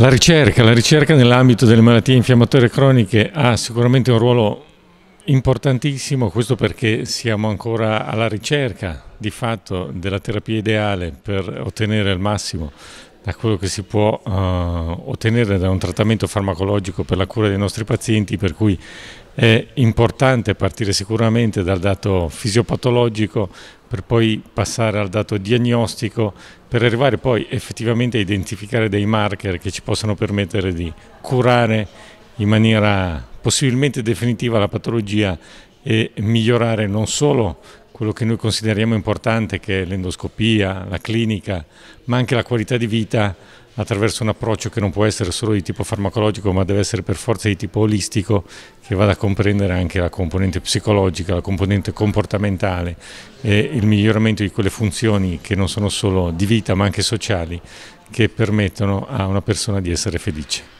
La ricerca, la ricerca nell'ambito delle malattie infiammatorie croniche ha sicuramente un ruolo importantissimo, questo perché siamo ancora alla ricerca di fatto della terapia ideale per ottenere il massimo da quello che si può uh, ottenere da un trattamento farmacologico per la cura dei nostri pazienti, per cui è importante partire sicuramente dal dato fisiopatologico per poi passare al dato diagnostico per arrivare poi effettivamente a identificare dei marker che ci possano permettere di curare in maniera possibilmente definitiva la patologia e migliorare non solo quello che noi consideriamo importante che è l'endoscopia, la clinica, ma anche la qualità di vita attraverso un approccio che non può essere solo di tipo farmacologico ma deve essere per forza di tipo olistico che vada a comprendere anche la componente psicologica, la componente comportamentale e il miglioramento di quelle funzioni che non sono solo di vita ma anche sociali che permettono a una persona di essere felice.